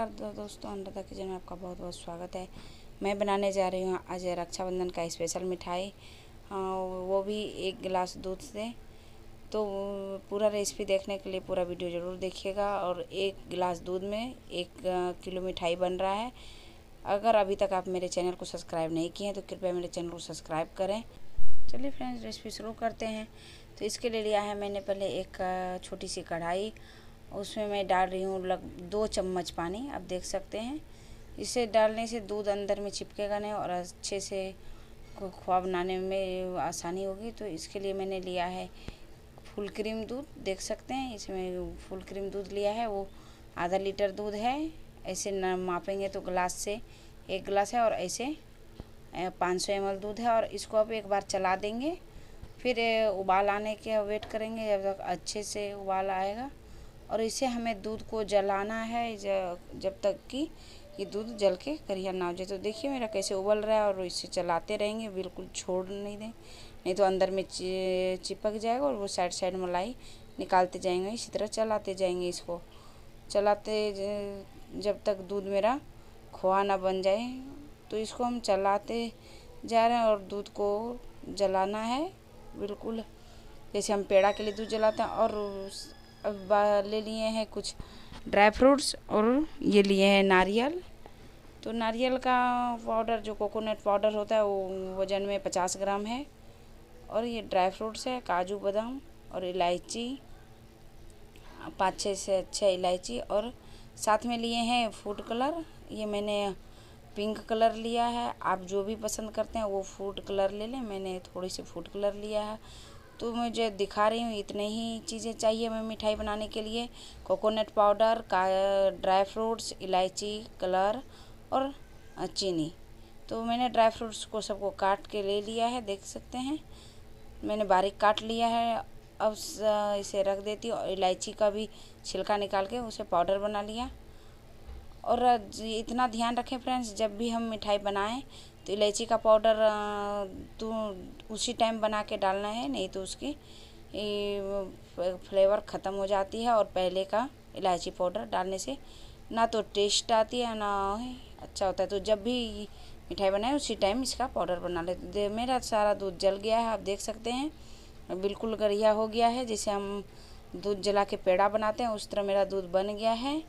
नमस्कार दोस्तों अनुराधा किचन में आपका बहुत बहुत स्वागत है मैं बनाने जा रही हूँ आज रक्षाबंधन का स्पेशल मिठाई हाँ, वो भी एक गिलास दूध से तो पूरा रेसिपी देखने के लिए पूरा वीडियो ज़रूर देखिएगा और एक गिलास दूध में एक किलो मिठाई बन रहा है अगर अभी तक आप मेरे चैनल को सब्सक्राइब नहीं किए हैं तो कृपया मेरे चैनल को सब्सक्राइब करें चलिए फ्रेंड्स रेसिपी शुरू करते हैं तो इसके लिए लिया है मैंने पहले एक छोटी सी कढ़ाई उसमें मैं डाल रही हूँ लग दो चम्मच पानी आप देख सकते हैं इसे डालने से दूध अंदर में चिपकेगा नहीं और अच्छे से खोआ बनाने में आसानी होगी तो इसके लिए मैंने लिया है फुल क्रीम दूध देख सकते हैं इसमें फुल क्रीम दूध लिया है वो आधा लीटर दूध है ऐसे न मापेंगे तो गिलास से एक गिलास है और ऐसे पाँच सौ एम दूध है और इसको आप एक बार चला देंगे फिर उबाल आने के वेट करेंगे जब तक अच्छे से उबाल आएगा और इसे हमें दूध को जलाना है जब तक कि ये दूध जल के करिया ना हो जाए तो देखिए मेरा कैसे उबल रहा है और इसे चलाते रहेंगे बिल्कुल छोड़ नहीं दें नहीं तो अंदर में चिपक जाएगा और वो साइड साइड मलाई निकालते जाएंगे इसी तरह चलाते जाएंगे इसको चलाते जब तक दूध मेरा खोआ ना बन जाए तो इसको हम चलाते जा रहे हैं और दूध को जलाना है बिल्कुल जैसे हम पेड़ा के लिए दूध जलाते हैं और ले लिए हैं कुछ ड्राई फ्रूट्स और ये लिए हैं नारियल तो नारियल का पाउडर जो कोकोनट पाउडर होता है वो वज़न में पचास ग्राम है और ये ड्राई फ्रूट्स है काजू बादाम और इलायची पाँच छः से अच्छा इलायची और साथ में लिए हैं फूड कलर ये मैंने पिंक कलर लिया है आप जो भी पसंद करते हैं वो फूड कलर ले लें मैंने थोड़ी सी फूड कलर लिया है तो मुझे दिखा रही हूँ इतने ही चीज़ें चाहिए हमें मिठाई बनाने के लिए कोकोनट पाउडर का ड्राई फ्रूट्स इलायची कलर और चीनी तो मैंने ड्राई फ्रूट्स को सबको काट के ले लिया है देख सकते हैं मैंने बारीक काट लिया है अब इसे रख देती हूँ और इलायची का भी छिलका निकाल के उसे पाउडर बना लिया और इतना ध्यान रखें फ्रेंड्स जब भी हम मिठाई बनाएं तो इलायची का पाउडर तो उसी टाइम बना के डालना है नहीं तो उसकी फ्लेवर ख़त्म हो जाती है और पहले का इलायची पाउडर डालने से ना तो टेस्ट आती है ना अच्छा होता है तो जब भी मिठाई बनाए उसी टाइम इसका पाउडर बना लेते मेरा सारा दूध जल गया है आप देख सकते हैं बिल्कुल गरिया हो गया है जैसे हम दूध जला के पेड़ा बनाते हैं उस तरह मेरा दूध बन गया है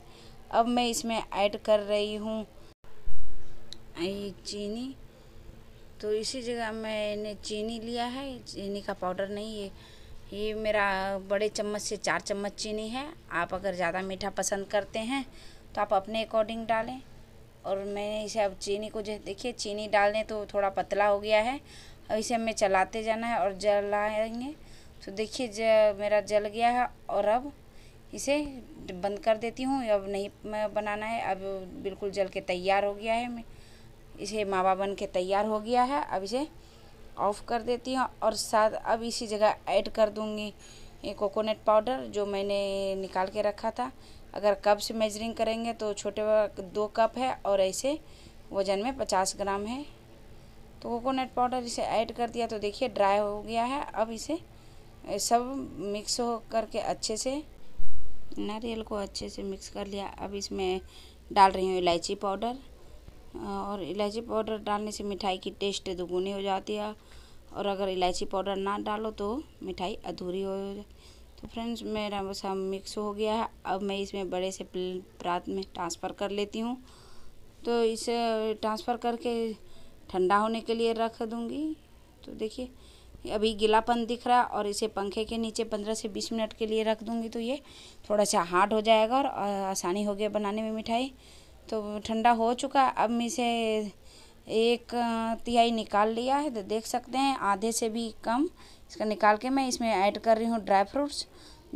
अब मैं इसमें ऐड कर रही हूँ चीनी तो इसी जगह मैंने चीनी लिया है चीनी का पाउडर नहीं है ये मेरा बड़े चम्मच से चार चम्मच चीनी है आप अगर ज़्यादा मीठा पसंद करते हैं तो आप अपने अकॉर्डिंग डालें और मैंने इसे अब चीनी को जो देखिए चीनी डाल दें तो थोड़ा पतला हो गया है अब इसे हमें चलाते जाना है और जलाएंगे तो देखिए ज मेरा जल गया है और अब इसे बंद कर देती हूँ अब नहीं बनाना है अब बिल्कुल जल के तैयार हो गया है मैं इसे मावा बन के तैयार हो गया है अब इसे ऑफ़ कर देती हूँ और साथ अब इसी जगह ऐड कर दूँगी कोकोनट पाउडर जो मैंने निकाल के रखा था अगर कप से मेजरिंग करेंगे तो छोटे दो कप है और ऐसे वज़न में पचास ग्राम है तो कोकोनट पाउडर इसे ऐड कर दिया तो देखिए ड्राई हो गया है अब इसे सब मिक्स हो करके अच्छे से नारियल को अच्छे से मिक्स कर लिया अब इसमें डाल रही हूँ इलायची पाउडर और इलायची पाउडर डालने से मिठाई की टेस्ट दोगुनी हो जाती है और अगर इलायची पाउडर ना डालो तो मिठाई अधूरी हो तो फ्रेंड्स मेरा सब मिक्स हो गया है अब मैं इसमें बड़े से प्रात में ट्रांसफ़र कर लेती हूँ तो इसे ट्रांसफ़र करके ठंडा होने के लिए रख दूँगी तो देखिए अभी गीलापन दिख रहा और इसे पंखे के नीचे पंद्रह से बीस मिनट के लिए रख दूँगी तो ये थोड़ा सा हार्ड हो जाएगा और आसानी हो गया बनाने में मिठाई तो ठंडा हो चुका अब मैं इसे एक तिहाई निकाल लिया है तो देख सकते हैं आधे से भी कम इसका निकाल के मैं इसमें ऐड कर रही हूँ ड्राई फ्रूट्स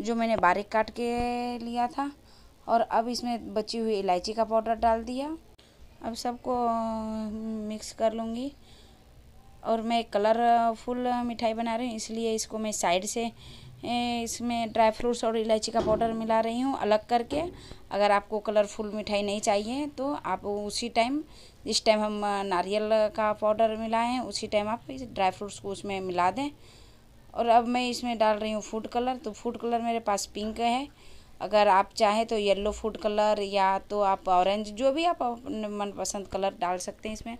जो मैंने बारीक काट के लिया था और अब इसमें बची हुई इलायची का पाउडर डाल दिया अब सबको मिक्स कर लूँगी और मैं कलरफुल मिठाई बना रही हूँ इसलिए इसको मैं साइड से इसमें ड्राई फ्रूट्स और इलायची का पाउडर मिला रही हूँ अलग करके अगर आपको कलरफुल मिठाई नहीं चाहिए तो आप उसी टाइम जिस टाइम हम नारियल का पाउडर मिलाएं उसी टाइम आप ड्राई फ्रूट्स को उसमें मिला दें और अब मैं इसमें डाल रही हूँ फूड कलर तो फूड कलर मेरे पास पिंक है अगर आप चाहें तो येल्लो फूड कलर या तो आप ऑरेंज जो भी आप अपने मनपसंद कलर डाल सकते हैं इसमें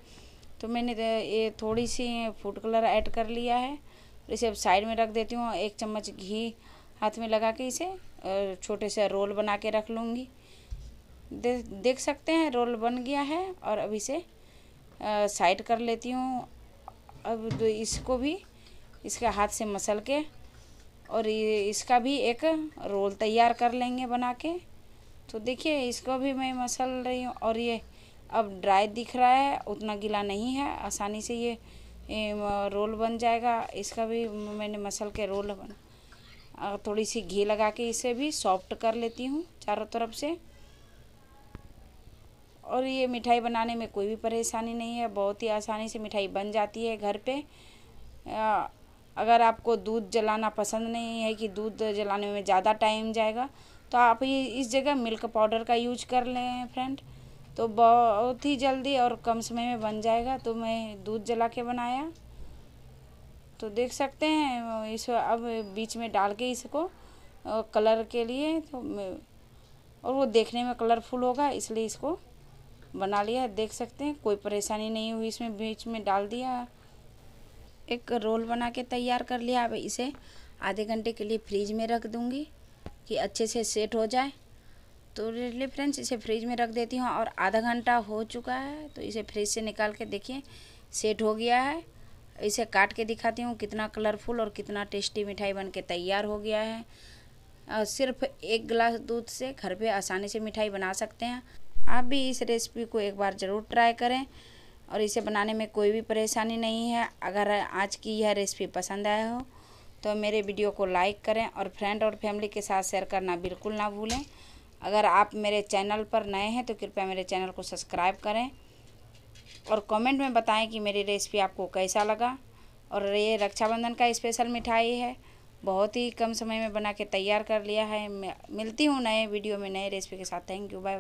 तो मैंने ये थोड़ी सी फूड कलर ऐड कर लिया है और इसे अब साइड में रख देती हूँ एक चम्मच घी हाथ में लगा के इसे छोटे से रोल बना के रख लूँगी दे, देख सकते हैं रोल बन गया है और अब इसे साइड कर लेती हूँ अब तो इसको भी इसके हाथ से मसल के और इसका भी एक रोल तैयार कर लेंगे बना के तो देखिए इसको भी मैं मसल रही हूँ और ये अब ड्राई दिख रहा है उतना गीला नहीं है आसानी से ये रोल बन जाएगा इसका भी मैंने मसल के रोल थोड़ी सी घी लगा के इसे भी सॉफ्ट कर लेती हूँ चारों तरफ से और ये मिठाई बनाने में कोई भी परेशानी नहीं है बहुत ही आसानी से मिठाई बन जाती है घर पे अगर आपको दूध जलाना पसंद नहीं है कि दूध जलाने में ज़्यादा टाइम जाएगा तो आप ये इस जगह मिल्क पाउडर का यूज कर लें फ्रेंड तो बहुत ही जल्दी और कम समय में बन जाएगा तो मैं दूध जला के बनाया तो देख सकते हैं इस अब बीच में डाल के इसको कलर के लिए तो और वो देखने में कलरफुल होगा इसलिए इसको बना लिया देख सकते हैं कोई परेशानी नहीं हुई इसमें बीच में डाल दिया एक रोल बना के तैयार कर लिया अब इसे आधे घंटे के लिए फ्रीज में रख दूँगी कि अच्छे से सेट हो जाए तो रेडली फ्रेंड्स इसे फ्रिज में रख देती हूँ और आधा घंटा हो चुका है तो इसे फ्रिज से निकाल के देखिए सेट हो गया है इसे काट के दिखाती हूँ कितना कलरफुल और कितना टेस्टी मिठाई बन के तैयार हो गया है और सिर्फ एक गिलास दूध से घर पे आसानी से मिठाई बना सकते हैं आप भी इस रेसिपी को एक बार ज़रूर ट्राई करें और इसे बनाने में कोई भी परेशानी नहीं है अगर आज की यह रेसिपी पसंद आया हो तो मेरे वीडियो को लाइक करें और फ्रेंड और फैमिली के साथ शेयर करना बिल्कुल ना भूलें अगर आप मेरे चैनल पर नए हैं तो कृपया मेरे चैनल को सब्सक्राइब करें और कमेंट में बताएं कि मेरी रेसिपी आपको कैसा लगा और ये रक्षाबंधन का स्पेशल मिठाई है बहुत ही कम समय में बना के तैयार कर लिया है मैं मिलती हूँ नए वीडियो में नए रेसिपी के साथ थैंक यू बाय